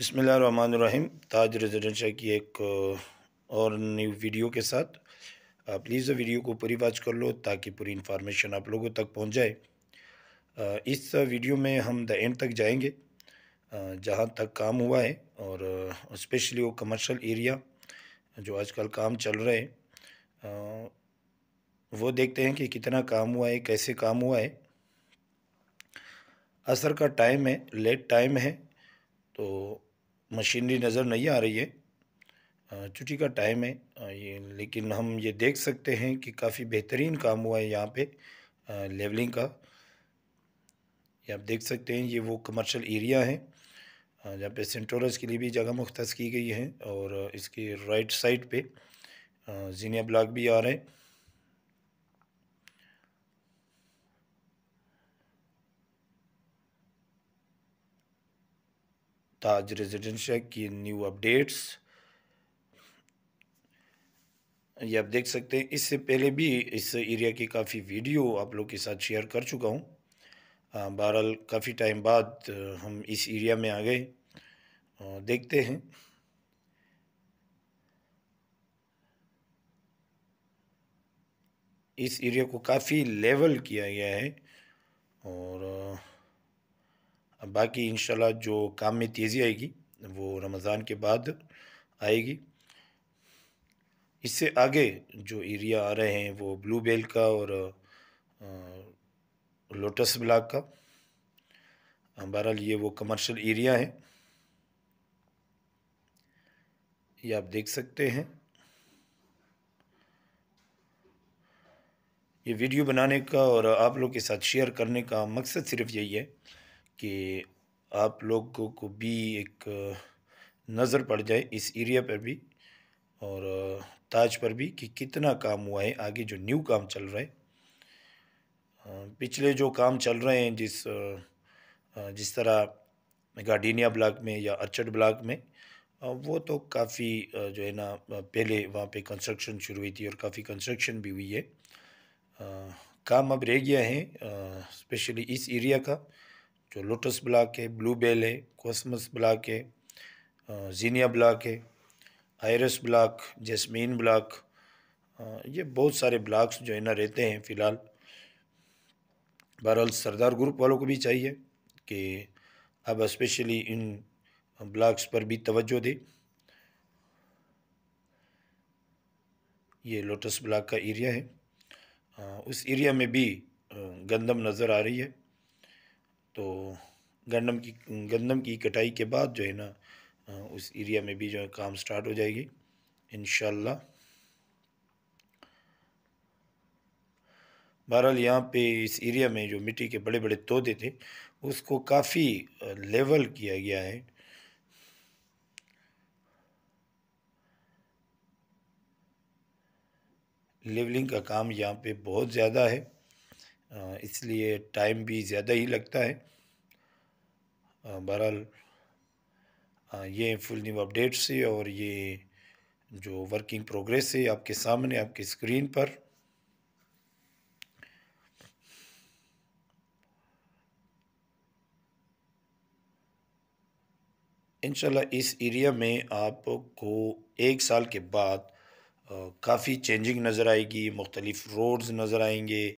बसमीम ताज रेजिडेंशा की एक और न्यू वीडियो के साथ प्लीज़ वीडियो को पूरी वॉच कर लो ताकि पूरी इन्फॉर्मेशन आप लोगों तक पहुंच जाए इस वीडियो में हम द एंड तक जाएंगे जहां तक काम हुआ है और स्पेशली वो कमर्शियल एरिया जो आजकल काम चल रहे हैं वो देखते हैं कि कितना काम हुआ है कैसे काम हुआ है असर का टाइम है लेट टाइम है तो मशीनरी नज़र नहीं आ रही है छुट्टी का टाइम है ये लेकिन हम ये देख सकते हैं कि काफ़ी बेहतरीन काम हुआ है यहाँ पे लेवलिंग का ये आप देख सकते हैं ये वो कमर्शियल एरिया है जहाँ पे सेंटोरस के लिए भी जगह मुख्त की गई है और इसके राइट साइड पे जीनिया ब्लॉक भी आ रहे हैं ताज रेजिडेंशिया की न्यू अपडेट्स ये आप देख सकते हैं इससे पहले भी इस एरिया की काफ़ी वीडियो आप लोग के साथ शेयर कर चुका हूँ बहरहाल काफ़ी टाइम बाद हम इस एरिया में आ गए देखते हैं इस एरिया को काफ़ी लेवल किया गया है और बाकी इन जो काम में तेज़ी आएगी वो रमज़ान के बाद आएगी इससे आगे जो एरिया आ रहे हैं वो ब्लू बेल का और लोटस ब्लॉक का बहरहाल ये वो कमर्शियल एरिया है ये आप देख सकते हैं ये वीडियो बनाने का और आप लोग के साथ शेयर करने का मकसद सिर्फ यही है कि आप लोगों को भी एक नज़र पड़ जाए इस एरिया पर भी और ताज पर भी कि कितना काम हुआ है आगे जो न्यू काम चल रहा है पिछले जो काम चल रहे हैं जिस जिस तरह गार्डिनिया ब्लॉक में या अर्चड ब्लॉक में वो तो काफ़ी जो है ना पहले वहाँ पे कंस्ट्रक्शन शुरू हुई थी और काफ़ी कंस्ट्रक्शन भी हुई है काम अब रह गया है स्पेशली इस एरिया का जो लोटस ब्लॉक है ब्लू बेल है कॉस्मस ब्लॉक है जीनिया ब्लॉक है आयरस ब्लॉक जैस्मीन ब्लॉक ये बहुत सारे ब्लॉक्स जो है ना रहते हैं फ़िलहाल बहरहाल सरदार ग्रुप वालों को भी चाहिए कि अब स्पेशली इन ब्लॉक्स पर भी तवज्जो दे ये लोटस ब्लॉक का एरिया है उस एरिया में भी गंदम नज़र आ रही है तो गंदम की गंदम की कटाई के बाद जो है ना उस एरिया में भी जो है काम स्टार्ट हो जाएगी इन बहरहाल यहाँ पे इस एरिया में जो मिट्टी के बड़े बड़े तोते थे उसको काफ़ी लेवल किया गया है लेवलिंग का काम यहाँ पे बहुत ज़्यादा है इसलिए टाइम भी ज़्यादा ही लगता है बहरहाल ये फुल न्यू अपडेट्स है और ये जो वर्किंग प्रोग्रेस है आपके सामने आपके स्क्रीन पर इनशाला इस एरिया में आपको एक साल के बाद काफ़ी चेंजिंग नज़र आएगी मुख्तलिफ़ रोड्स नज़र आएंगे